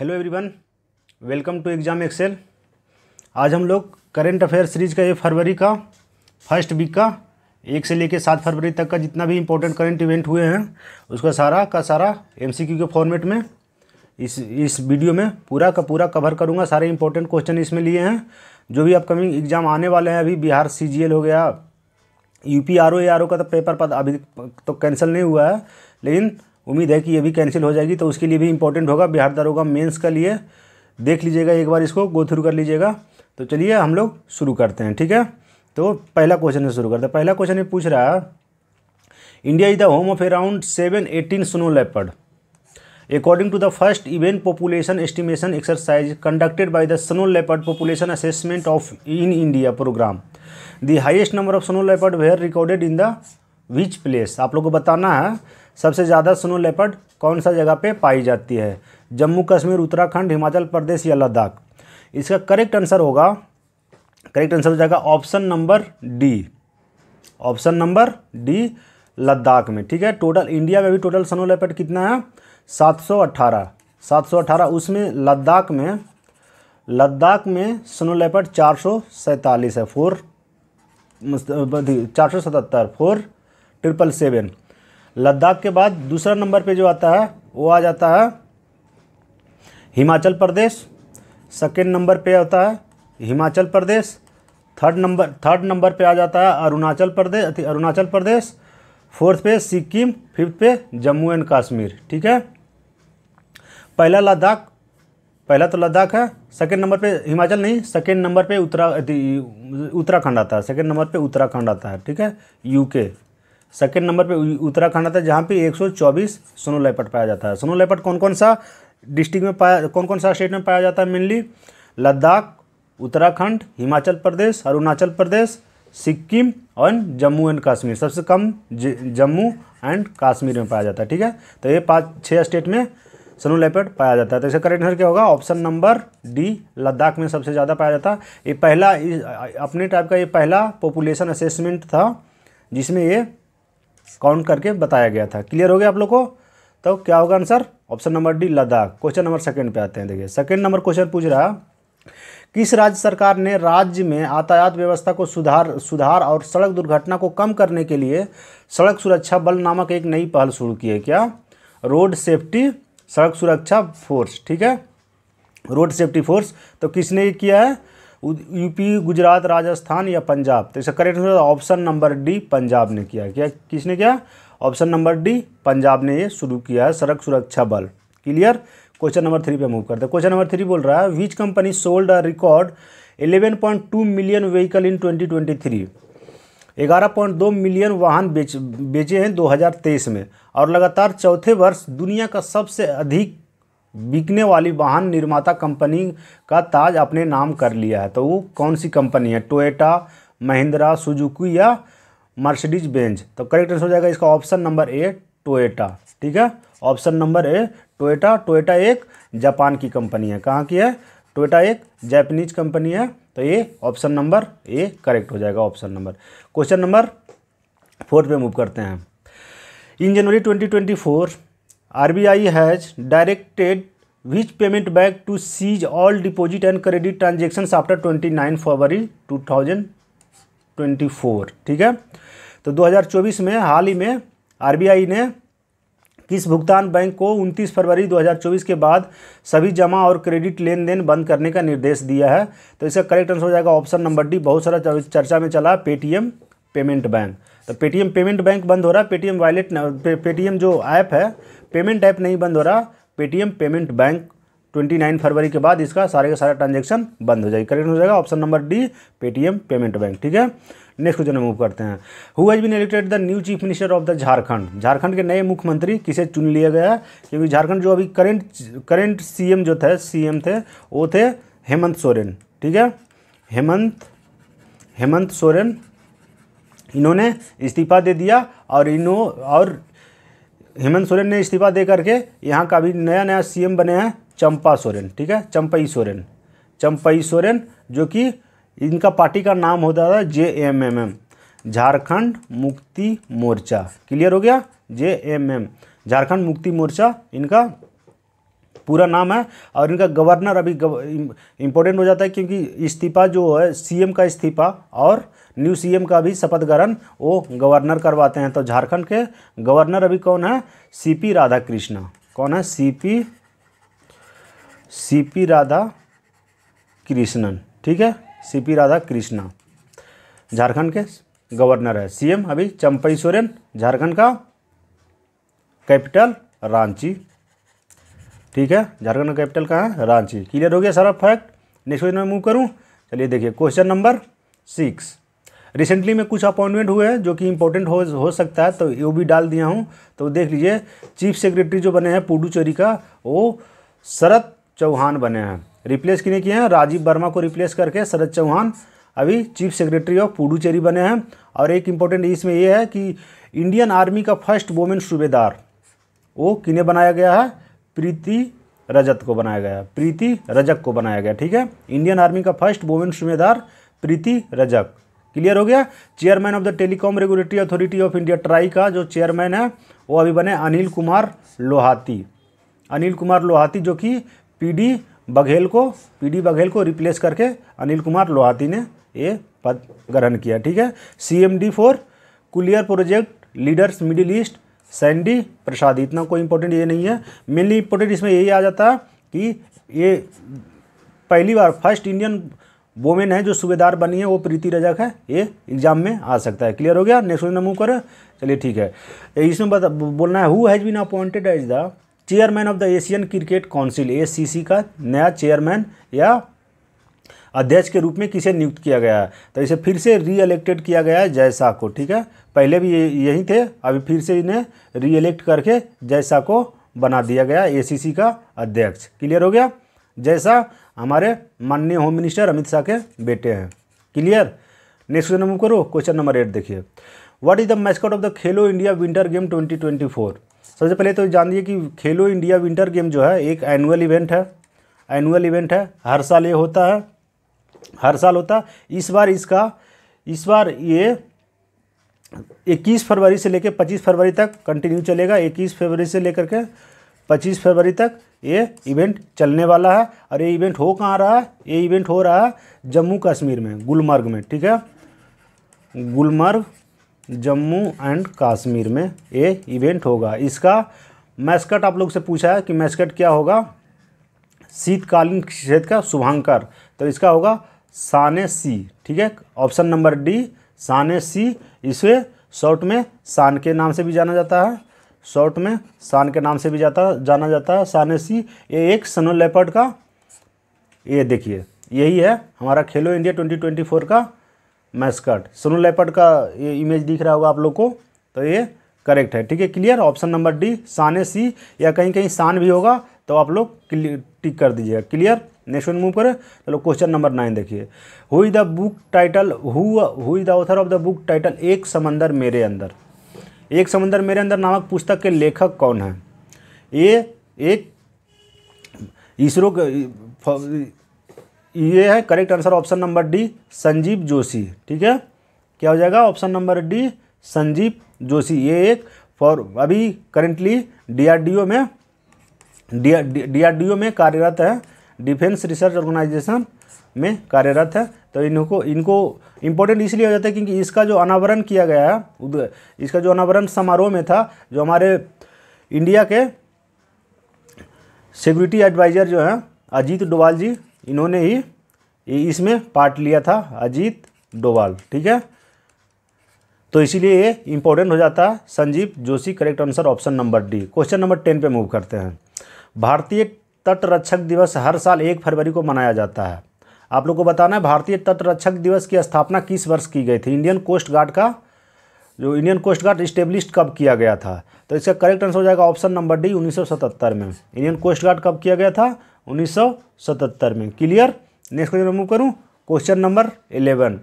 Hello everyone welcome to exam excel आज हम लोग करेंट अफेयर सीरीज का ये फरवरी का फर्स्ट वीक का एक से लेके सात फरवरी तक का जितना भी इम्पोर्टेंट करेंट इवेंट हुए हैं उसका सारा का सारा एमसीक्यू के फॉर्मेट में इस इस वीडियो में पूरा का पूरा कवर करूँगा सारे इम्पोर्टेंट क्वेश्चन इसमें लिए हैं जो भी अपकमिंग एग्ज़ाम आने वाले हैं अभी बिहार सी हो गया U P R O R O का तो पेपर पद अभी तो कैंसिल नहीं हुआ है लेकिन उम्मीद है कि ये भी कैंसिल हो जाएगी तो उसके लिए भी इंपॉर्टेंट होगा बिहार दारोगा मेंस का लिए देख लीजिएगा एक बार इसको गो थ्रू कर लीजिएगा तो चलिए हम लोग शुरू करते हैं ठीक है तो पहला क्वेश्चन से शुरू करते हैं पहला क्वेश्चन ये पूछ रहा है India is the home of around seven eighteen snow leopard according to the first event population estimation exercise conducted by the snow leopard population assessment of in India program the highest number of snow leopard were recorded in the which place आप लोग को बताना है सबसे ज़्यादा snow leopard कौन सा जगह पे पाई जाती है जम्मू कश्मीर उत्तराखंड हिमाचल प्रदेश या लद्दाख इसका करेक्ट आंसर होगा करेक्ट आंसर हो जाएगा option number D option number D Ladakh में ठीक है टोटल इंडिया में भी टोटल स्नो लेपर्ड कितना है 718 718 उसमें लद्दाख में लद्दाख में स्नो लेपर्ड चार है फोर चार सौ सतहत्तर फोर ट्रिपल सेवन लद्दाख के बाद दूसरा नंबर पे जो आता है वो आ जाता है हिमाचल प्रदेश सेकेंड नंबर पे आता है Himachal Pradesh third number third number पे आ जाता है अरुणाचल प्रदेश अरुणाचल प्रदेश फोर्थ पे सिक्किम फिफ्थ पे जम्मू एंड कश्मीर ठीक है पहला लद्दाख पहला तो लद्दाख है सेकेंड नंबर पे हिमाचल नहीं सेकेंड नंबर पे उत्तरा उत्तराखंड आता है सेकेंड नंबर पे उत्तराखंड आता है ठीक है यूके सेकेंड नंबर पे उत्तराखंड आता है जहाँ पे 124 सोनू लेपट पाया जाता है सोनू लेपट कौन कौन सा डिस्ट्रिक्ट में पाया कौन कौन सा स्टेट में पाया जाता है मेनली लद्दाख उत्तराखंड हिमाचल प्रदेश अरुणाचल प्रदेश सिक्किम और जम्मू एंड कश्मीर सबसे कम जम्मू एंड कश्मीर में पाया जाता है ठीक है तो ये पाँच छः स्टेट में सनू लेपर्ड पाया जाता है तो इसका करेक्ट आंसर क्या होगा ऑप्शन नंबर डी लद्दाख में सबसे ज़्यादा पाया जाता है ये पहला अपने टाइप का ये पहला पॉपुलेशन असेसमेंट था जिसमें ये काउंट करके बताया गया था क्लियर हो गया आप लोग को तो क्या होगा answer option number D Ladakh question number second पे आते हैं देखिए सेकंड नंबर क्वेश्चन पूछ रहा किस राज्य सरकार ने राज्य में यातायात व्यवस्था को सुधार सुधार और सड़क दुर्घटना को कम करने के लिए सड़क सुरक्षा बल नामक एक नई पहल शुरू की है क्या रोड सेफ्टी सड़क सुरक्षा फोर्स ठीक है रोड सेफ्टी फोर्स तो किसने किया है यूपी गुजरात राजस्थान या पंजाब तो इसका correct option number D Punjab ने किया क्या किसने किया ऑप्शन नंबर डी पंजाब ने ये शुरू किया है सड़क सुरक्षा बल क्लियर क्वेश्चन नंबर थ्री पे मूव करते हैं क्वेश्चन नंबर थ्री बोल रहा है which company sold a record 11.2 million vehicle in 2023 11.2 million वाहन बेच बेचे हैं 2023 में और लगातार चौथे वर्ष दुनिया का सबसे अधिक बिकने वाली वाहन निर्माता कंपनी का ताज अपने नाम कर लिया है तो वो कौन सी कंपनी है टोयोटा महिंद्रा सुजुकी या मर्सिडीज बेंज तो करेक्ट आंसर हो जाएगा इसका ऑप्शन नंबर ए टोयोटा ठीक है option number A Toyota Toyota एक जापान की कंपनी है कहाँ की है टोयोटा एक जैपनीज कंपनी है तो ये ऑप्शन नंबर ए करेक्ट हो जाएगा option number question number fourth पे मूव करते हैं in January 2024 RBI directed which payment payment to cease all deposit and credit credit after twenty 29 February 2024 ठीक है तो 2024 में हाल ही में आरबीआई ने किस भुगतान बैंक को 29 फरवरी 2024 के बाद सभी जमा और क्रेडिट लेन देन बंद करने का निर्देश दिया है तो इसका करेक्ट आंसर हो जाएगा ऑप्शन नंबर डी बहुत सारा चर्चा में चला पेटीएम पेमेंट बैंक तो पेटीएम पेमेंट बैंक बंद हो रहा है पेटीएम वॉलेट पेटीएम जो ऐप है पेमेंट ऐप नहीं बंद हो रहा पेटीएम पेमेंट बैंक 29 फरवरी के बाद इसका सारे का सारा ट्रांजेक्शन बंद हो जाएगी करेक्ट हो जाएगा option number D Paytm payment bank ठीक है नेक्स्ट क्वेश्चन मूव करते हैं who has been elected the new chief minister of the Jharkhand Jharkhand के नए मुख्यमंत्री किसे चुन लिया गया है क्योंकि झारखंड जो अभी करेंट करेंट सी जो थे सी थे वो थे हेमंत सोरेन ठीक है हेमंत हेमंत सोरेन इन्होंने इस्तीफा दे दिया और इन्हों और हेमंत सोरेन ने इस्तीफा दे करके यहाँ का अभी नया नया सीएम बने हैं चंपा सोरेन ठीक है चंपई सोरेन चंपई सोरेन जो कि इनका पार्टी का नाम होता था J M M M Jharkhand Mukti Morcha clear हो गया जे एम एम झारखंड मुक्ति मोर्चा इनका पूरा नाम है और इनका गवर्नर अभी गव, इम्पोर्टेंट हो जाता है क्योंकि इस्तीफा जो है सीएम का इस्तीफा और न्यू सीएम का भी शपथ ग्रहण वो गवर्नर करवाते हैं तो झारखंड के गवर्नर अभी कौन है सीपी राधा कृष्ण कौन है सीपी सीपी राधा कृष्णन ठीक है सीपी राधा कृष्णा झारखंड के गवर्नर है सीएम अभी चंपई सोरेन झारखंड का कैपिटल रांची ठीक है झारखंड का कैपिटल कहाँ है रांची क्लियर हो गया सारा फैक्ट नेक्स्ट क्वेश्चन में मूव करूँ चलिए देखिए क्वेश्चन नंबर सिक्स रिसेंटली में कुछ अपॉइंटमेंट हुए हैं जो कि इंपॉर्टेंट हो हो सकता है तो वो भी डाल दिया हूँ तो देख लीजिए चीफ सेक्रेटरी जो बने हैं पुडुचेरी का वो शरद चौहान बने हैं रिप्लेस किने किए हैं राजीव वर्मा को रिप्लेस करके शरद चौहान अभी चीफ सेक्रेटरी ऑफ पुडुचेरी बने हैं और एक इम्पोर्टेंट इसमें यह है कि इंडियन आर्मी का फर्स्ट वोमेन सूबेदार वो किने बनाया गया है प्रीति रजत को बनाया गया प्रीति रजक को बनाया गया ठीक है इंडियन आर्मी का फर्स्ट वोमेन सूबेदार प्रीति रजक क्लियर हो गया chairman of the telecom regulatory authority of India TRAI का जो चेयरमैन है वो अभी बने अनिल कुमार लोहाती अनिल कुमार लोहाती जो कि पीडी बघेल को पीडी बघेल को रिप्लेस करके अनिल कुमार लोहाती ने ये पद ग्रहण किया ठीक है CMD for collier project leaders Middle East Sandy Prasad इतना कोई इंपॉर्टेंट ये नहीं है मेनली इंपॉर्टेंट इसमें यही आ जाता है कि ये पहली बार फर्स्ट इंडियन वोमेन है जो सूबेदार बनी है वो प्रीति रजक है ये एग्जाम में आ सकता है क्लियर हो गया नेक्स्ट क्वेश्चन मूव करें चलिए ठीक है इसमें बता बोलना है who has been appointed as the chairman of the Asian cricket council A का नया चेयरमैन या अध्यक्ष के रूप में किसे नियुक्त किया गया है तो इसे फिर से रीएलेक्टेड किया गया है जय शाह को ठीक है पहले भी यही थे अभी फिर से इन्हें रीएलेक्ट करके जय शाह को बना दिया गया एसीसी का अध्यक्ष क्लियर हो गया जैसा हमारे माननीय होम मिनिस्टर अमित शाह के बेटे हैं क्लियर नेक्स्ट क्वेश्चन नंबर करो क्वेश्चन नंबर एट देखिए what is the mascot of the Khelo India winter game 2024 सबसे पहले तो जान दिए कि खेलो इंडिया विंटर गेम जो है एक एनुअल इवेंट है एनुअल इवेंट है हर साल ये होता है हर साल होता इस बार इसका इस बार ये 21 फरवरी से लेकर 25 फरवरी तक कंटिन्यू चलेगा 21 फरवरी से लेकर के 25 फरवरी तक ये इवेंट चलने वाला है और ये इवेंट हो कहाँ रहा है ये इवेंट हो रहा है जम्मू कश्मीर में गुलमर्ग में ठीक है गुलमर्ग जम्मू एंड कश्मीर में ये इवेंट होगा इसका मैस्कट आप लोग से पूछा है कि मैस्कट क्या होगा शीतकालीन क्षेत्र का शुभंकर तो इसका होगा साने सी ठीक है ऑप्शन नंबर डी साने सी इसे शॉर्ट में सान के नाम से भी जाना जाता है शॉर्ट में शान के नाम से भी जाता जाना जाता है सी ये एक सनो लेपर्ड का ये देखिए यही है हमारा खेलो इंडिया 2024 का मैस्कट सनो लेपर्ड का ये इमेज दिख रहा होगा आप लोग को तो ये करेक्ट है ठीक है क्लियर ऑप्शन नंबर डी शान सी या कहीं कहीं शान भी होगा तो आप लोग टिक कर दीजिएगा क्लियर नेक्स्ट वन मूव करें चलो क्वेश्चन नंबर नाइन देखिए who is the book title who who is the author of the book title एक समंदर मेरे अंदर एक समुद्र मेरे अंदर नामक पुस्तक के लेखक कौन हैं ये एक इसरो ये है correct answer option number D Sanjeev Joshi ठीक है क्या हो जाएगा option number D Sanjeev Joshi ये एक फॉर अभी करेंटली डीआरडीओ में डीआरडीओ में कार्यरत है डिफेंस रिसर्च ऑर्गेनाइजेशन में कार्यरत है तो इनको इनको इम्पोर्टेंट इसलिए हो जाता है क्योंकि इसका जो अनावरण किया गया है इसका जो अनावरण समारोह में था जो हमारे इंडिया के सिक्योरिटी एडवाइज़र जो हैं अजीत डोवाल जी इन्होंने ही इसमें पार्ट लिया था अजीत डोवाल ठीक है तो इसीलिए ये इंपॉर्टेंट हो जाता है Sanjeev Joshi correct answer option number D question number ten पे मूव करते हैं भारतीय तटरक्षक दिवस हर साल एक फरवरी को मनाया जाता है आप लोग को बताना है भारतीय तटरक्षक दिवस की स्थापना किस वर्ष की गई थी इंडियन कोस्ट गार्ड का जो इंडियन कोस्ट गार्ड इस्टेब्लिश कब किया गया था तो इसका करेक्ट आंसर हो जाएगा ऑप्शन नंबर डी 1977 में इंडियन कोस्ट गार्ड कब किया गया था 1977 में क्लियर नेक्स्ट क्वेश्चन मूव करूँ question number eleven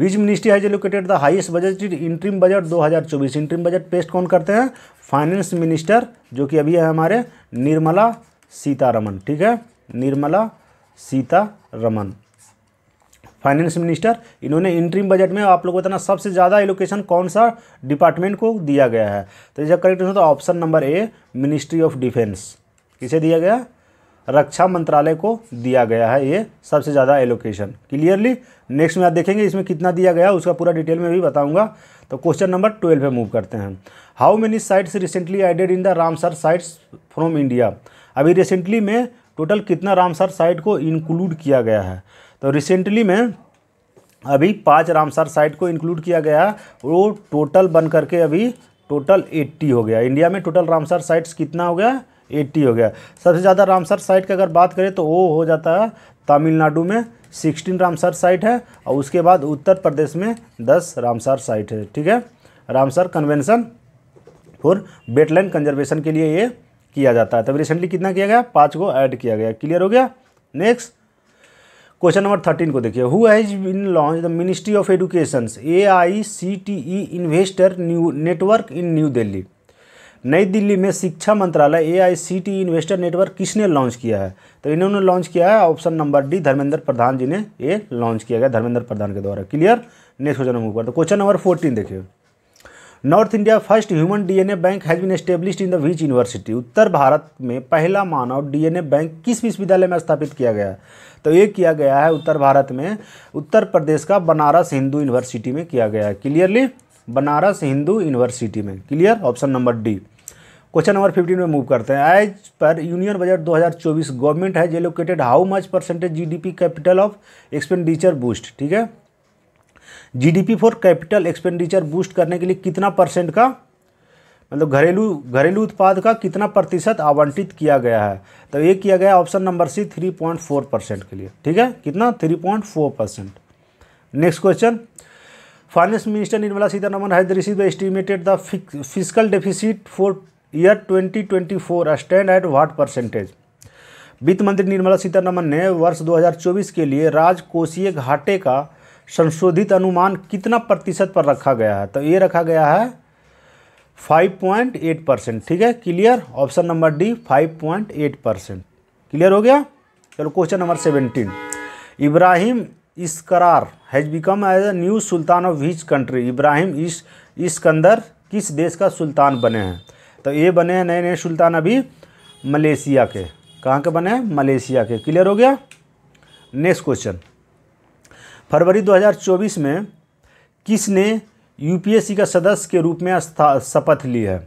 which ministry has allocated the highest budget interim budget 2024 interim budget पेस्ट कौन करते हैं फाइनेंस मिनिस्टर जो कि अभी है हमारे निर्मला सीतारमन ठीक है निर्मला सीतारमन फाइनेंस मिनिस्टर इन्होंने इंट्रीम बजट में आप लोग बताना सबसे ज़्यादा एलोकेशन कौन सा डिपार्टमेंट को दिया गया है तो इसका करेक्ट आंसर तो option number A ministry of defence किसे दिया गया रक्षा मंत्रालय को दिया गया है ये सबसे ज़्यादा एलोकेशन क्लियरली नेक्स्ट में आप देखेंगे इसमें कितना दिया गया उसका पूरा डिटेल में भी बताऊँगा तो क्वेश्चन नंबर ट्वेल्व पर मूव करते हैं how many sites recently added in the Ramsar sites from India अभी रिसेंटली में टोटल कितना रामसर साइट को इंक्लूड किया गया है तो रिसेंटली में अभी पाँच रामसर साइट को इंक्लूड किया गया वो टोटल बन करके अभी टोटल 80 हो गया इंडिया में टोटल रामसर साइट्स कितना हो गया 80 हो गया सबसे ज़्यादा रामसर साइट की अगर बात करें तो वो हो जाता है तमिलनाडु में 16 रामसर साइट है और उसके बाद उत्तर प्रदेश में 10 रामसर साइट है ठीक है Ramsar convention for wetland conservation के लिए ये किया जाता है तब रिसेंटली कितना किया गया पाँच को ऐड किया गया क्लियर हो गया नेक्स्ट क्वेश्चन नंबर थर्टीन को देखिए who has been launch the ministry of education A I C T E investor new network in New Delhi Nai Delhi में शिक्षा मंत्रालय A I C T investor network किसने लॉन्च किया है तो इन्होंने लॉन्च किया है option number D Dharmendra Pradhan ji ने ये लॉन्च किया गया धर्मेंद्र प्रधान के द्वारा क्लियर नेक्स्ट क्वेश्चन नंबर ऊपर तो क्वेश्चन नंबर फोर्टीन देखिए north India first human DNA bank has been established in the which university उत्तर भारत में पहला मानव डीएनए बैंक किस विश्वविद्यालय में स्थापित किया गया तो ये किया गया है उत्तर भारत में उत्तर प्रदेश का बनारस हिंदू यूनिवर्सिटी में किया गया है क्लियरली बनारस हिंदू यूनिवर्सिटी में clear option number D question number fifteen में मूव करते हैं as per union budget 2024 government है allocated how much percentage GDP capital of expenditure boost ठीक है GDP for capital expenditure boost करने के लिए कितना परसेंट का मतलब घरेलू घरेलू उत्पाद का कितना प्रतिशत आवंटित किया गया है तो ये किया गया option number C three point four percent के लिए ठीक है कितना three point four percent next question finance minister Nirmala Sitharaman has receive estimated the physical deficit for year twenty twenty four stand at what percentage वित्त मंत्री निर्मला सीतारमन ने वर्ष 2024 के लिए राजकोषीय घाटे का संशोधित अनुमान कितना प्रतिशत पर रखा गया है तो ये रखा गया है 5.8 परसेंट ठीक है clear option number D 5.8 percent clear हो गया चलो question number 17 Ibrahim Iskandar has become as a new sultan of which country Ibrahim इस इसकंदर किस देश का सुल्तान बने हैं तो ये बने हैं नए नए सुल्तान अभी मलेशिया के कहाँ के बने हैं मलेशिया के क्लियर हो गया नेक्स्ट क्वेश्चन फरवरी 2024 में किसने यूपीएससी का सदस्य के रूप में शपथ ली है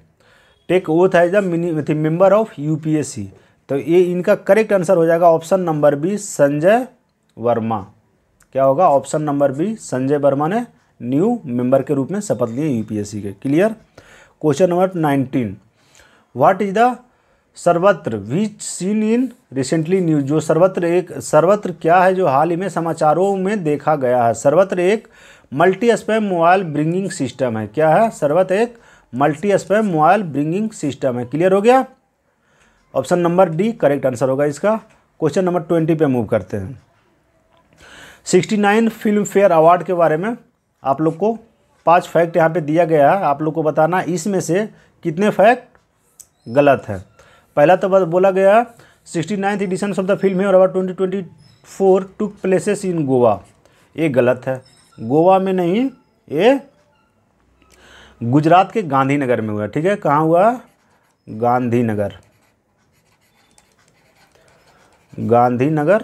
take oath as the member of UPSC तो ये इनका करेक्ट आंसर हो जाएगा option number B Sanjay Verma क्या होगा option number B Sanjay Verma ने न्यू मेंबर के रूप में शपथ लिए यूपीएससी के clear question number nineteen what is the Sarvatra which seen in recently news जो सर्वत्र एक सर्वत्र क्या है जो हाल ही में समाचारों में देखा गया है सर्वत्र एक multi spam mobile bringing system है क्या है सर्वत्र एक multi spam mobile bringing system है क्लियर हो गया option number D correct answer होगा इसका क्वेश्चन नंबर ट्वेंटी पे मूव करते हैं sixty nine Filmfare award के बारे में आप लोग को पांच फैक्ट यहाँ पे दिया गया है आप लोग को बताना इसमें से कितने फैक्ट गलत है पहला तो बोला गया sixty ninth edition of the film है और about twenty twenty four to places in Goa ये गलत है गोवा में नहीं ये गुजरात के गांधीनगर में हुआ ठीक है कहाँ हुआ गांधीनगर गांधीनगर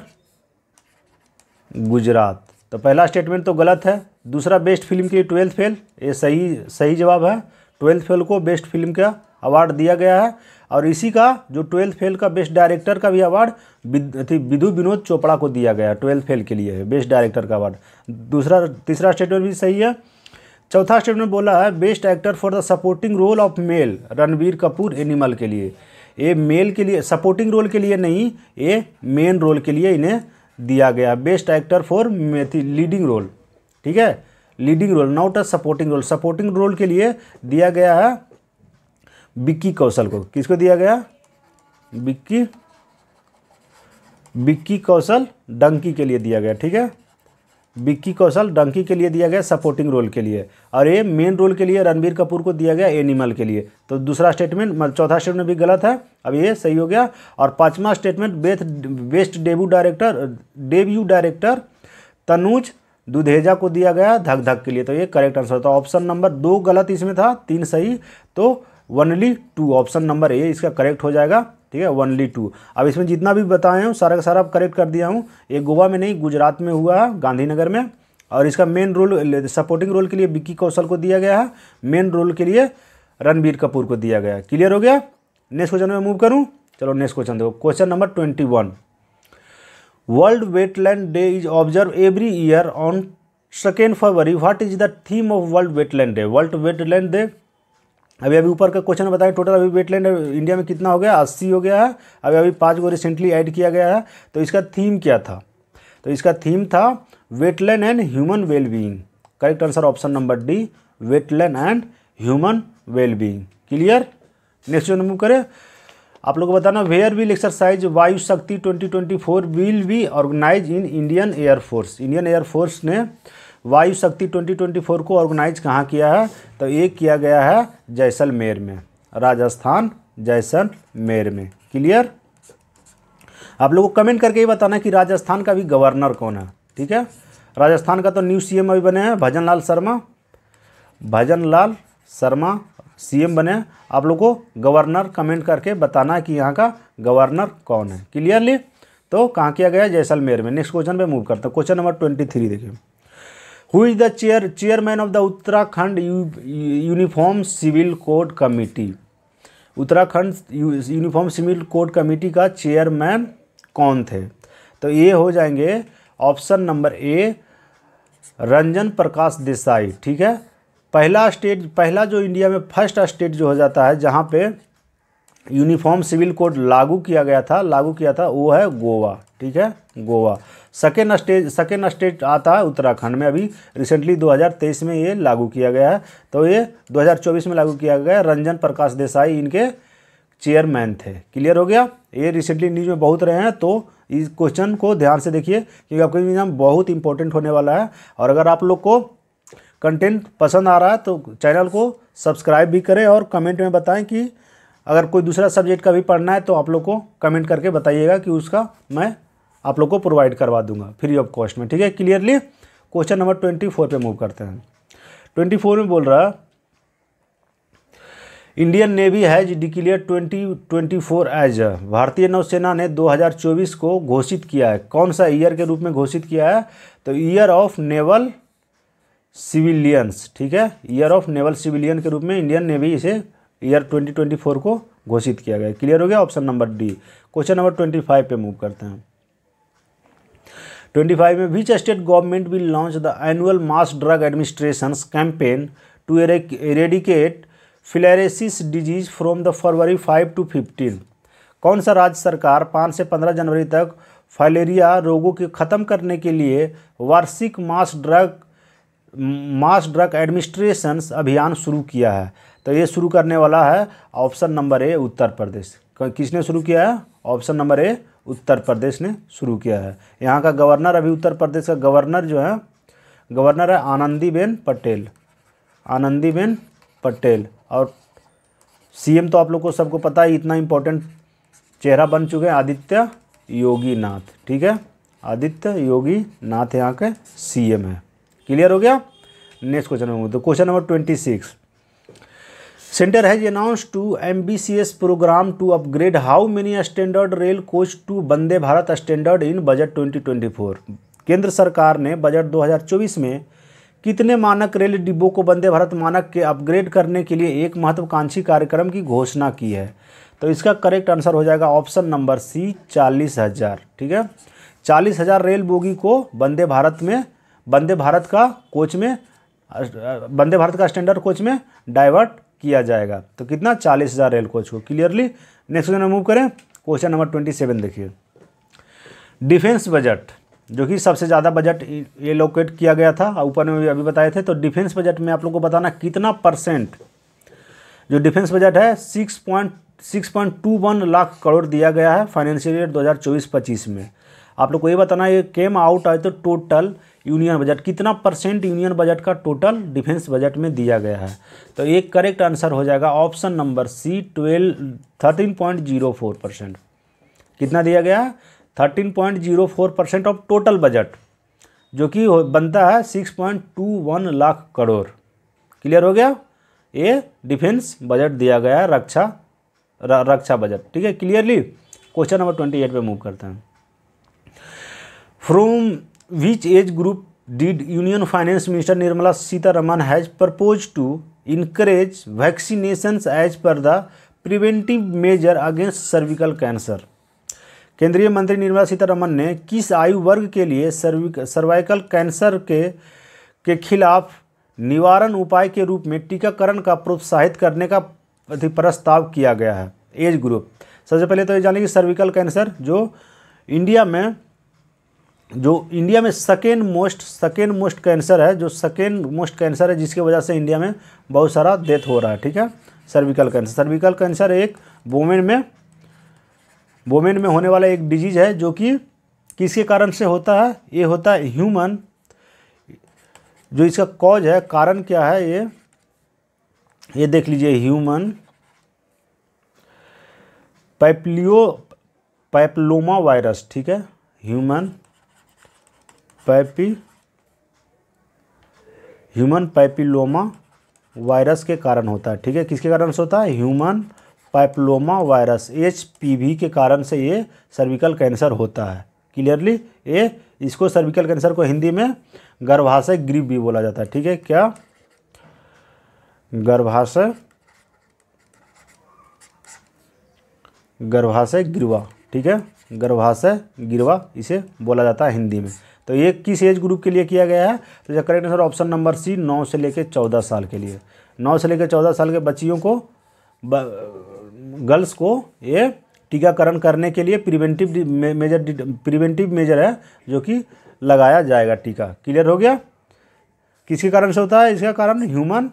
गुजरात तो पहला स्टेटमेंट तो गलत है दूसरा बेस्ट फिल्म की ट्वेल्थ फेल ये सही सही जवाब है ट्वेल्थ फेल को बेस्ट फिल्म का अवार्ड दिया गया है और इसी का जो ट्वेल्थ फेल का बेस्ट डायरेक्टर का भी अवार्ड विधु विनोद चोपड़ा को दिया गया ट्वेल्थ फेल के लिए बेस्ट डायरेक्टर का अवार्ड दूसरा तीसरा स्टेटमेंट भी सही है चौथा स्टेटमेंट बोला है best actor for the supporting role of male Ranbir Kapoor Animal के लिए ये मेल के लिए सपोर्टिंग रोल के लिए नहीं ये मेन रोल के लिए इन्हें दिया गया best actor for leading role ठीक है leading role not a supporting role supporting role के लिए दिया गया है बिक्की कौशल को किसको दिया गया विक्की विक्की कौशल डंकी के लिए दिया गया ठीक है बिक्की कौशल डंकी के लिए दिया गया सपोर्टिंग रोल के लिए और ये मेन रोल के लिए रणबीर कपूर को दिया गया एनिमल के लिए तो दूसरा स्टेटमेंट चौथा स्टेटमेंट भी गलत है अब ये सही हो गया और पांचवा statement best best debut director debut director Tanuj Dudheja को दिया गया धक धक के लिए तो ये करेक्ट आंसर होता ऑप्शन नंबर दो गलत इसमें था तीन सही तो only two option number A इसका करेक्ट हो जाएगा ठीक है वनली टू अब इसमें जितना भी बताया हूँ सारा का सारा करेक्ट कर दिया हूँ ये गोवा में नहीं गुजरात में हुआ है गांधीनगर में और इसका मेन रोल सपोर्टिंग रोल के लिए विक्की कौशल को दिया गया है मेन रोल के लिए रणबीर कपूर को दिया गया क्लियर हो गया नेक्स्ट क्वेश्चन में मूव करूँ चलो नेक्स्ट क्वेश्चन देखो question number twenty one world wetland day is observe every year on second February what is the theme of world wetland day world wetland day अभी अभी ऊपर का क्वेश्चन बताएं total अभी वेटलैंड इंडिया में कितना हो गया अस्सी हो गया है अभी अभी पाँच को रिसेंटली ऐड किया गया है तो इसका थीम क्या था तो इसका थीम था wetland and human wellbeing correct answer option number D wetland and human wellbeing clear next question move करें आप लोग को बताना where will exercise Vayu Shakti 2024 will be organise in Indian air force Indian air force ने वायु शक्ति 2024 को ऑर्गेनाइज कहाँ किया है तो ये किया गया है जैसलमेर में राजस्थान जैसलमेर में क्लियर आप लोगों को कमेंट करके ये बताना कि राजस्थान का भी गवर्नर कौन है ठीक है राजस्थान का तो न्यू सीएम अभी बने हैं भजन लाल शर्मा भजन लाल शर्मा सीएम बने आप लोग को गवर्नर कमेंट करके बताना कि यहाँ का गवर्नर कौन है क्लियरली तो कहाँ किया गया जैसलमेर में नेक्स्ट क्वेश्चन पे मूव करते हैं क्वेश्चन नंबर ट्वेंटी थ्री देखिए who is the chair chairman of the Uttarakhand uniform civil code committee Uttarakhand uniform civil code committee का चेयरमैन कौन थे तो ये हो जाएंगे option number A Ranjan Prakash Desai ठीक है पहला स्टेट पहला जो इंडिया में फर्स्ट स्टेट जो हो जाता है जहाँ पे यूनिफॉर्म सिविल कोड लागू किया गया था लागू किया था वो है गोवा ठीक है Goa second stage second state आता है उत्तराखंड में अभी रिसेंटली 2023 में ये लागू किया गया है तो ये 2024 में लागू किया गया रंजन प्रकाश देसाई इनके चेयरमैन थे क्लियर हो गया ये रिसेंटली न्यूज़ में बहुत रहे हैं तो इस क्वेश्चन को ध्यान से देखिए क्योंकि आपका एग्जाम बहुत इंपॉर्टेंट होने वाला है और अगर आप लोग को कंटेंट पसंद आ रहा है तो चैनल को सब्सक्राइब भी करें और कमेंट में बताएं कि अगर कोई दूसरा सब्जेक्ट का भी पढ़ना है तो आप लोग को कमेंट करके बताइएगा कि उसका मैं आप लोग को प्रोवाइड करवा दूंगा फ्री ऑफ कॉस्ट में ठीक है clearly question number twenty four पर मूव करते हैं ट्वेंटी फोर में बोल रहा Indian navy has declare twenty twenty four as भारतीय नौसेना ने दो हजार चौबीस को घोषित किया है कौन सा ईयर के रूप में घोषित किया है तो ईयर ऑफ नेवल सिविलियंस ठीक है ईयर ऑफ नेवल सिविलियन के रूप में इंडियन नेवी इसे ईयर ट्वेंटी ट्वेंटी फोर को घोषित किया गया क्लियर हो गया option number D question number twenty five पर मूव करते हैं 25 में which state government will launch the annual mass drug administration campaign to eradicate filariasis disease from the February 5 to 15 कौन सा राज्य सरकार 5 से 15 जनवरी तक फाइलेरिया रोगों के ख़त्म करने के लिए वार्षिक mass drug mass drug administration अभियान शुरू किया है तो ये शुरू करने वाला है ऑप्शन नंबर ए उत्तर प्रदेश किसने शुरू किया है ऑप्शन नंबर ए उत्तर प्रदेश ने शुरू किया है यहाँ का गवर्नर अभी उत्तर प्रदेश का गवर्नर जो है गवर्नर है आनंदीबेन पटेल आनंदीबेन पटेल और सीएम तो आप लोग को सबको पता है इतना इम्पोर्टेंट चेहरा बन चुके हैं आदित्य योगी नाथ ठीक है आदित्य योगी नाथ यहाँ के सी है क्लियर हो गया next question number question number twenty six B C S programme to upgrade how many standard rail coach to Vande Bharat standard in budget twenty twenty 2024. केंद्र सरकार ने बजट 2024 में कितने मानक रेल डिब्बों को वंदे भारत मानक के अपग्रेड करने के लिए एक महत्वाकांक्षी कार्यक्रम की घोषणा की है तो इसका करेक्ट आंसर हो जाएगा ऑप्शन नंबर सी चालीस हज़ार ठीक है चालीस हज़ार रेल बोगी को वंदे भारत में वंदे भारत का कोच में वंदे भारत का स्टैंडर्ड कोच में डाइवर्ट किया जाएगा तो कितना चालीस हज़ार रेल कोच को क्लियरली नेक्स्ट क्वेश्चन मूव करें क्वेश्चन नंबर ट्वेंटी सेवन देखिए डिफेंस बजट जो कि सबसे ज़्यादा बजट एलोकेट किया गया था ऊपर में अभी बताए थे तो डिफेंस बजट में आप लोग को बताना कितना परसेंट जो डिफेंस बजट है six point six point two one lakh crore दिया गया है फाइनेंशियल ईयर दो हज़ार चौबीस पच्चीस में आप लोग को ये बताना ये केम आउट आए तो टोटल तो यूनियन बजट कितना परसेंट यूनियन बजट का टोटल डिफेंस बजट में दिया गया है तो एक करेक्ट आंसर हो जाएगा option number C twelve thirteen point zero four percent कितना दिया गया thirteen point zero four percent of total budget जो कि बनता है six point two one lakh crore clear हो गया ये डिफेंस बजट दिया गया है रक्षा र, रक्षा बजट ठीक है clearly question number twenty eight move करते हैं from which age group did union finance minister Nirmala Sitharaman has propose to encourage vaccination as per the preventive measure against cervical cancer केंद्रीय मंत्री निर्मला सीतारमन ने किस आयु वर्ग के लिए सर्विक सर्वाइकल कैंसर के के खिलाफ निवारण उपाय के रूप में टीकाकरण का प्रोत्साहित करने का प्रस्ताव किया गया है एज ग्रुप सबसे पहले तो ये जानेंगे सर्विकल कैंसर जो इंडिया में जो इंडिया में second most second most cancer है जो सेकेंड मोस्ट कैंसर है जिसकी वजह से इंडिया में बहुत सारा डेथ हो रहा है ठीक है सर्विकल कैंसर सर्विकल कैंसर एक वोमेन में वोमेन में होने वाला एक डिजीज है जो कि किसके कारण से होता है ये होता है ह्यूमन जो इसका कॉज है कारण क्या है ये ये देख लीजिए ह्यूमन पैपलियो पैपलोमा वायरस ठीक है human papi human papilloma virus के कारण होता है ठीक है किसके कारण से होता है ह्यूमन पैपलोमा वायरस एच के कारण से ये सर्विकल कैंसर होता है क्लियरली ये इसको सर्विकल कैंसर को हिंदी में गर्भाशय ग्रीप भी बोला जाता है ठीक है क्या गर्भाशय गर्भाशय गिरवा ठीक है गर्भाशय गिरवा इसे बोला जाता है हिंदी में तो ये किस एज ग्रुप के लिए किया गया है तो इसका correct answer option number C नौ से लेकर चौदह साल के लिए नौ से लेकर चौदह साल के बच्चियों को गर्ल्स को ये टीकाकरण करने के लिए प्रिवेंटिव मेजर प्रिवेंटिव मेजर है जो कि लगाया जाएगा टीका क्लियर हो गया किसके कारण से होता है इसका कारण human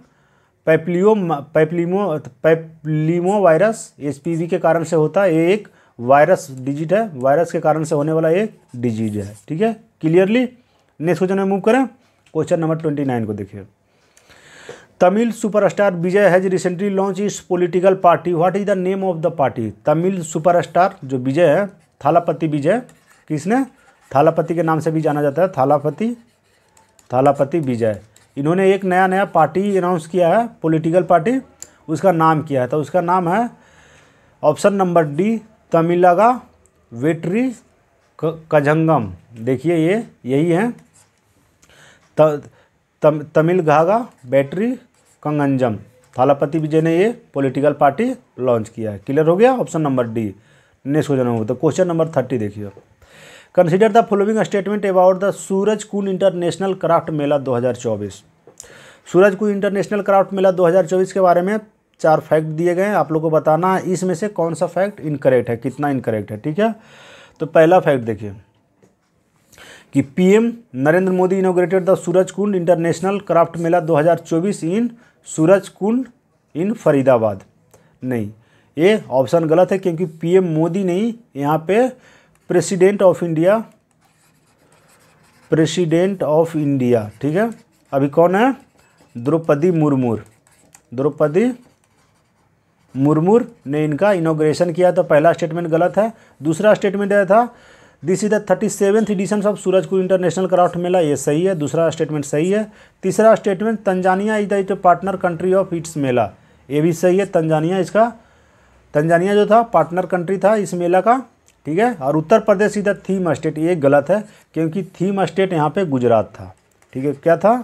papillo papilloma papilloma virus एस के कारण से होता है ये एक वायरस डिजिट है वायरस के कारण से होने वाला एक डिजीज है ठीक है क्लियरली नेक्स्ट क्वेश्चन में मूव करें क्वेश्चन नंबर ट्वेंटी नाइन को देखिए Tamil superstar Vijay has recently launch his political party what is the name of the party Tamil superstar जो विजय है थालापति विजय किसने थालापति के नाम से भी जाना जाता है थालापति थालापति विजय इन्होंने एक नया नया पार्टी अनाउंस किया है पोलिटिकल पार्टी उसका नाम किया है तो उसका नाम है option number D Tamilaga Vettri Kazhagam देखिए ये यही है त, त, तमिल घागा बैटरी कंगंजम थालापति विजय ने ये पॉलिटिकल पार्टी लॉन्च किया है क्लियर हो गया option number D next question होगा तो क्वेश्चन नंबर थर्टी देखिए consider the following statement about the Surajkund international craft mela 2024 कुल इंटरनेशनल क्राफ्ट मेला 2024 के बारे में चार फैक्ट दिए गए हैं आप लोग को बताना है इसमें से कौन सा फैक्ट इनकरेक्ट है कितना इनकरेक्ट है ठीक है तो पहला फैक्ट देखिए कि PM Narendra Modi inaugurated the Surajkund international craft mela 2024 in Surajkund in Faridabad नहीं ये ऑप्शन गलत है क्योंकि पीएम मोदी नहीं यहाँ पे president of India president of India ठीक है अभी कौन है द्रौपदी मुर्मू द्रौपदी मुरमुर ने इनका इनोग्रेशन किया तो पहला स्टेटमेंट गलत है दूसरा स्टेटमेंट यह था this is the thirty seventh edition of Surajpur international craft mela ये सही है दूसरा स्टेटमेंट सही है तीसरा statement Tanzania is the partner country of its mela ये भी सही है तंजानिया इसका तंजानिया जो था पार्टनर कंट्री था इस मेला का ठीक है और Uttar Pradesh is the theme state ये गलत है क्योंकि थीम स्टेट यहाँ पे गुजरात था ठीक है क्या था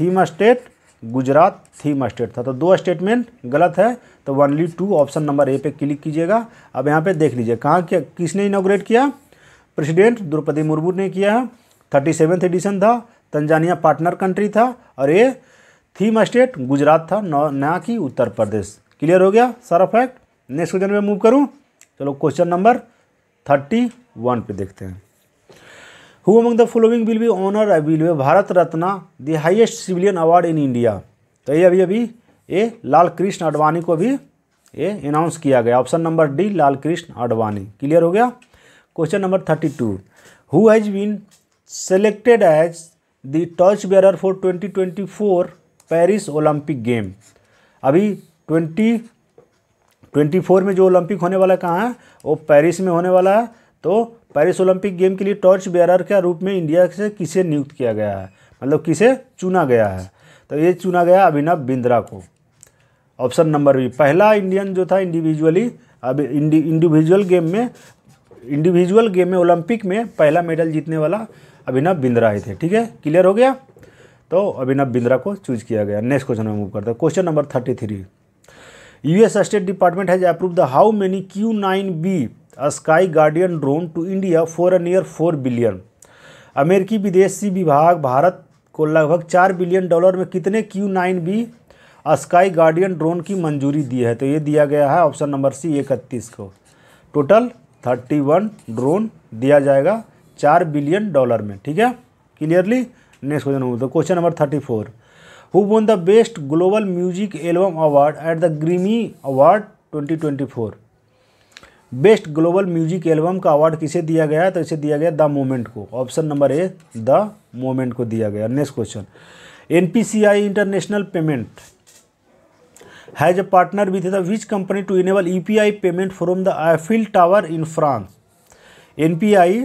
theme state Gujarat theme state था तो दो स्टेटमेंट गलत है तो only two option number A पे क्लिक कीजिएगा अब यहाँ पे देख लीजिए कहाँ क्या किसने इनोग्रेट किया प्रेसिडेंट द्रौपदी मुर्मू ने किया है थर्टी सेवन्थ एडिशन था तंजानिया पार्टनर कंट्री था और ये थीम स्टेट गुजरात था ना कि उत्तर प्रदेश क्लियर हो गया सारा फैक्ट नेक्स्ट क्वेश्चन में मूव करूँ चलो क्वेश्चन नंबर थर्टी वन पे देखते हैं who among the following will be honour will be Bharat Ratna the highest civilian award in India तो ये अभी अभी ये लाल कृष्ण आडवाणी को भी ये अनाउंस किया गया option number D Lal Krishna Advani clear हो गया question number thirty two who has been selected as the torch bearer for twenty twenty four Paris Olympic game अभी ट्वेंटी ट्वेंटी फोर में जो ओलंपिक होने वाला कहाँ है वो पेरिस में होने वाला है तो पेरिस ओलंपिक गेम के लिए टॉर्च बेयरर के रूप में इंडिया से किसे नियुक्त किया गया है मतलब किसे चुना गया है तो ये चुना गया अभिनव बिंद्रा को ऑप्शन नंबर बी पहला इंडियन जो था इंडिविजुअली अब इंडिविजुअल गेम में इंडिविजुअल गेम में ओलंपिक में पहला मेडल जीतने वाला अभिनव बिंद्रा ही थे ठीक है क्लियर हो गया तो अभिनव बिंद्रा को चूज किया गया नेक्स्ट क्वेश्चन में मूव करते हैं question number thirty three US state department has approve the how many Q nine B sky guardian drone to India India for a near 4 अमेरिकी विदेशी विभाग भारत को लगभग चार बिलियन डॉलर में कितने Q nine B sky guardian drone की मंजूरी दी है तो ये दिया गया है ऑप्शन नंबर सी इकतीस को टोटल थर्टी वन ड्रोन दिया जाएगा चार बिलियन डॉलर में ठीक है क्लियरली नेक्स्ट क्वेश्चन हो तो question number thirty four who won the best global music album award at the Grammy award twenty twenty four best global music album का award किसे दिया गया तो इसे दिया गया द मोमेंट को option number A the moment को दिया गया next question an international payment has a partner with the which company to enable you payment from the Eiffel tower in France N P P I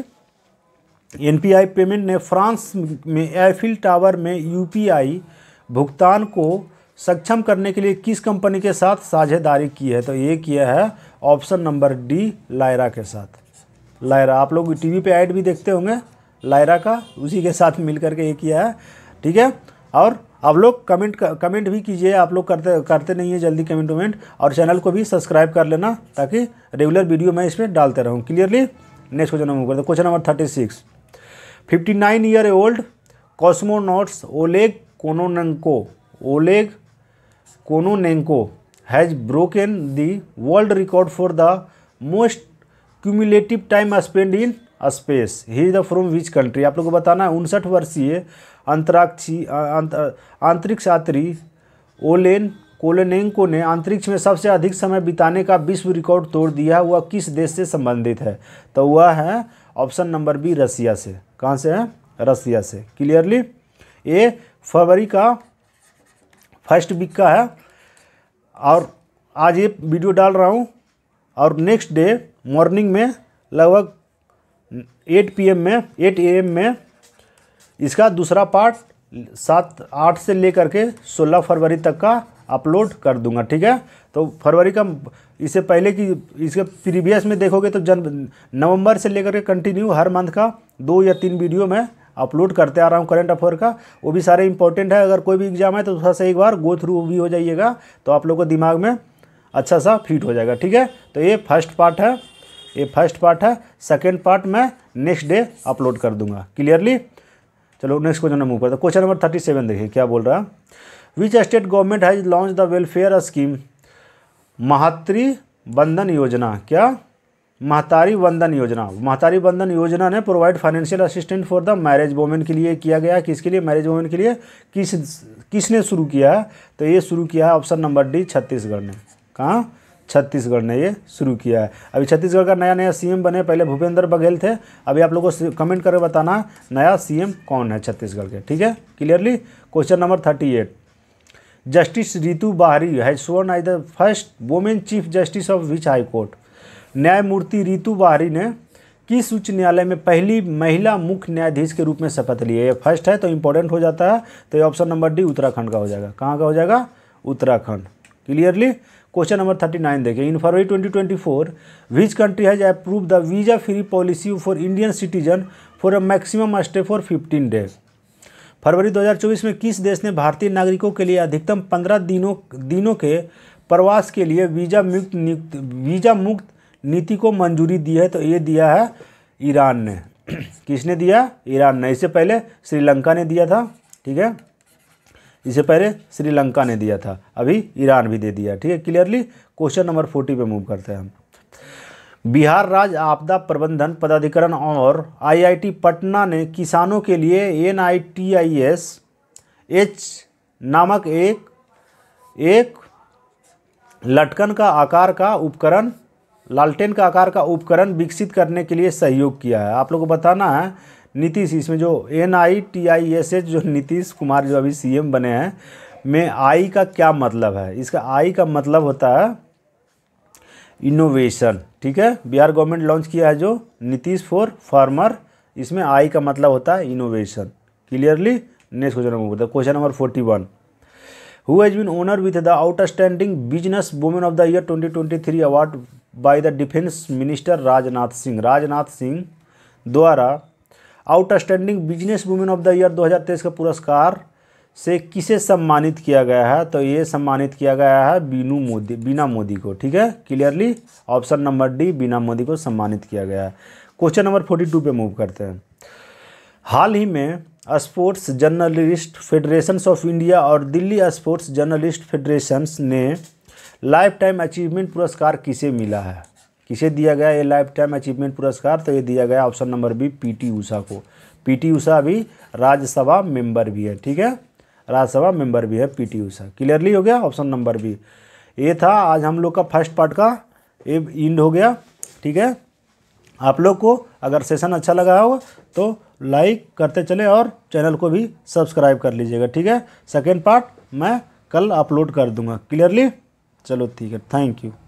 N I payment ने France में Eiffel uh, tower में U P I भुगतान को सक्षम करने के लिए किस कंपनी के साथ साझेदारी की है तो ये किया है ऑप्शन नंबर डी लायरा के साथ लायरा आप लोग टीवी पे ऐड भी देखते होंगे लायरा का उसी के साथ मिल करके ये किया है ठीक है और आप लोग कमेंट कमेंट भी कीजिए आप लोग करते करते नहीं है जल्दी कमेंट वमेंट और चैनल को भी सब्सक्राइब कर लेना ताकि रेगुलर वीडियो मैं इसमें डालते रहूँ क्लियरली नेक्स्ट क्वेश्चन हम करते question number thirty six fifty nine year old cosmonauts Oleg Kononenko Oleg Kononenko has broken the world record for the most cumulative time spend in space he is the from which country आप लोगों को बताना है उनसठ वर्षीय अंतराक्षी आंतरिक्ष यात्री ओलेन कोलेनेंको ने अंतरिक्ष में सबसे अधिक समय बिताने का विश्व रिकॉर्ड तोड़ दिया है वह किस देश से संबंधित है तो वह है ऑप्शन नंबर बी रसिया से कहाँ से है रसिया से क्लियरली ए फरवरी का फर्स्ट वीक का है और आज ये वीडियो डाल रहा हूँ और नेक्स्ट डे मॉर्निंग में लगभग 8 पीएम में 8 एएम में इसका दूसरा पार्ट सात आठ से लेकर के सोलह फरवरी तक का अपलोड कर दूंगा ठीक है तो फरवरी का इससे पहले कि इसके प्रीवियस में देखोगे तो जन नवंबर से लेकर के कंटिन्यू हर मंथ का दो या तीन वीडियो मैं अपलोड करते आ रहा हूँ करंट अफेयर का वो भी सारे इंपॉर्टेंट है अगर कोई भी एग्जाम है तो थोड़ा सा एक बार गो थ्रू भी हो जाइएगा तो आप लोग को दिमाग में अच्छा सा फिट हो जाएगा ठीक है तो ये फर्स्ट पार्ट है ये फर्स्ट पार्ट है सेकेंड पार्ट मैं नेक्स्ट डे अपलोड कर दूंगा क्लियरली चलो नेक्स्ट क्वेश्चन मूव करते क्वेश्चन नंबर थर्टी सेवन देखिए क्या बोल रहा है which state government has launch the welfare scheme Mahtari Bandhan Yojana क्या महतारी वंदन योजना महतारी वंदन योजना ने provide financial assistant for the marriage women के लिए किया गया किसके लिए मैरिज वोमेन के लिए किस किसने शुरू किया तो ये शुरू किया है ऑप्शन नंबर डी छत्तीसगढ़ ने कहाँ छत्तीसगढ़ ने ये शुरू किया है अभी छत्तीसगढ़ का नया नया सीएम बने पहले भूपेंद्र बघेल थे अभी आप लोगों को कमेंट करके बताना नया सीएम कौन है छत्तीसगढ़ के ठीक है clearly question number thirty eight justice Ritu Bahri has sworn in the first women chief justice of which high court न्यायमूर्ति रितु बारी ने किस उच्च न्यायालय में पहली महिला मुख्य न्यायाधीश के रूप में शपथ ली है ये फर्स्ट है तो इम्पोर्टेंट हो जाता है तो ये ऑप्शन नंबर डी उत्तराखंड का हो जाएगा कहाँ का हो जाएगा Uttarakhand clearly question number thirty nine देखिए in February twenty twenty four which country has approve the visa free policy for Indian citizen for a maximum stay for fifteen days फरवरी 2024 में किस देश ने भारतीय नागरिकों के लिए अधिकतम पंद्रह दिनों दिनों के प्रवास के लिए वीजा मुक्त वीजा मुक्त नीति को मंजूरी दी है तो ये दिया है ईरान ने किसने दिया ईरान ने इससे पहले श्रीलंका ने दिया था ठीक है इससे पहले श्रीलंका ने दिया था अभी ईरान भी दे दिया ठीक है क्लियरली क्वेश्चन नंबर फोर्टी पे मूव करते हैं हम बिहार राज्य आपदा प्रबंधन पदाधिकरण और आईआईटी पटना ने किसानों के लिए N I T I S H नामक एक एक लटकन का आकार का उपकरण लालटेन का आकार का उपकरण विकसित करने के लिए सहयोग किया है आप लोग को बताना है नीतीश इसमें जो N I T I S H जो नीतीश कुमार जो अभी सीएम बने हैं में आई का क्या मतलब है इसका आई का मतलब होता है इनोवेशन ठीक है बिहार गवर्नमेंट लॉन्च किया है जो नीतीश फॉर फार्मर इसमें आई का मतलब होता है innovation clearly next question number question number forty one who has been honour with the outstanding business women of the year twenty twenty three award by the defence minister Rajnath Singh Rajnath Singh द्वारा outstanding business women of the year 2023 के पुरस्कार से किसे सम्मानित किया गया है तो ये सम्मानित किया गया है बीनू मोदी बीना मोदी को ठीक है clearly option number D Bina Modi को सम्मानित किया गया है question number forty two move करते हैं हाल ही में sports journalist federations of India और दिल्ली स्पोर्ट्स जर्नलिस्ट फेडरेशंस ने लाइफ टाइम अचीवमेंट पुरस्कार किसे मिला है किसे दिया गया ये लाइफ टाइम अचीवमेंट पुरस्कार तो ये दिया गया option number B P T Usha को पी टी उषा अभी राज्यसभा मेंबर भी है ठीक है राज्यसभा मेंबर भी है पी टी उषा क्लियरली हो गया ऑप्शन नंबर बी ये था आज हम लोग का फर्स्ट पार्ट का ये इंड हो गया ठीक है आप लोग को अगर सेशन अच्छा लगा हो तो लाइक करते चले और चैनल को भी सब्सक्राइब कर लीजिएगा ठीक है सेकेंड पार्ट मैं कल अपलोड कर दूंगा क्लियरली चलो ठीक है थैंक यू